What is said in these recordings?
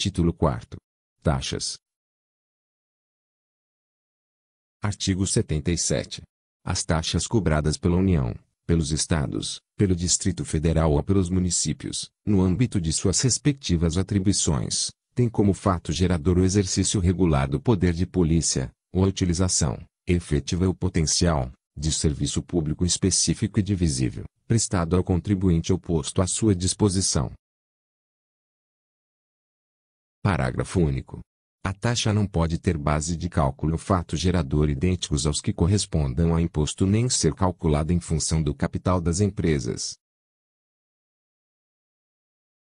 Título 4. Taxas. Artigo 77. As taxas cobradas pela União, pelos Estados, pelo Distrito Federal ou pelos municípios, no âmbito de suas respectivas atribuições, têm como fato gerador o exercício regular do poder de polícia, ou a utilização, efetiva ou potencial, de serviço público específico e divisível, prestado ao contribuinte oposto à sua disposição, Parágrafo único. A taxa não pode ter base de cálculo ou fato gerador idênticos aos que correspondam a imposto nem ser calculada em função do capital das empresas.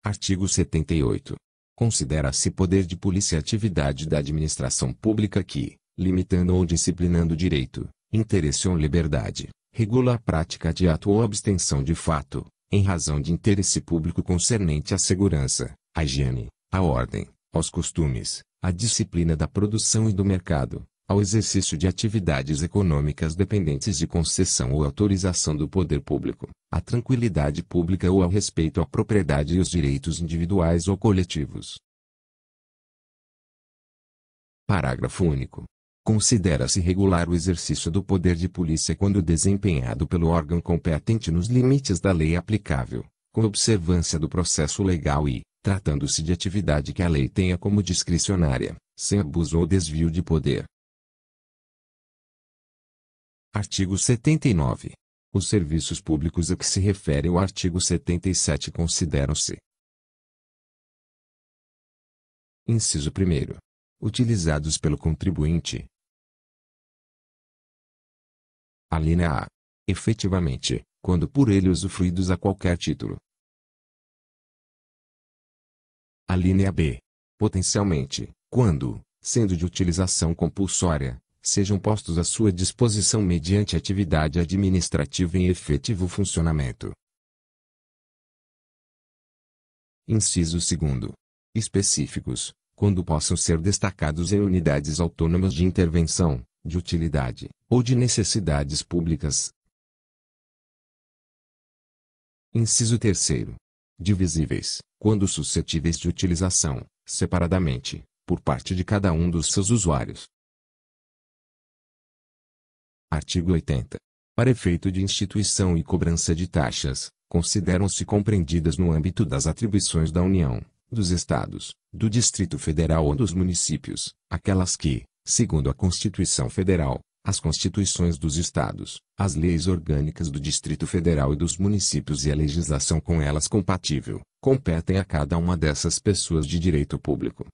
Artigo 78. Considera-se poder de polícia a atividade da administração pública que, limitando ou disciplinando direito, interesse ou liberdade, regula a prática de ato ou abstenção de fato, em razão de interesse público concernente à segurança, à higiene, à ordem, aos costumes, à disciplina da produção e do mercado, ao exercício de atividades econômicas dependentes de concessão ou autorização do poder público, à tranquilidade pública ou ao respeito à propriedade e aos direitos individuais ou coletivos. Parágrafo único. Considera-se regular o exercício do poder de polícia quando desempenhado pelo órgão competente nos limites da lei aplicável, com observância do processo legal e, tratando-se de atividade que a lei tenha como discricionária, sem abuso ou desvio de poder. Artigo 79. Os serviços públicos a que se refere o artigo 77 consideram-se. Inciso 1. Utilizados pelo contribuinte. Alínea A. Efetivamente, quando por ele usufruídos a qualquer título, a linha B. Potencialmente, quando, sendo de utilização compulsória, sejam postos à sua disposição mediante atividade administrativa em efetivo funcionamento. Inciso 2. Específicos, quando possam ser destacados em unidades autônomas de intervenção, de utilidade, ou de necessidades públicas. Inciso 3 divisíveis, quando suscetíveis de utilização, separadamente, por parte de cada um dos seus usuários. Artigo 80. Para efeito de instituição e cobrança de taxas, consideram-se compreendidas no âmbito das atribuições da União, dos Estados, do Distrito Federal ou dos municípios, aquelas que, segundo a Constituição Federal, as constituições dos estados, as leis orgânicas do Distrito Federal e dos municípios e a legislação com elas compatível, competem a cada uma dessas pessoas de direito público,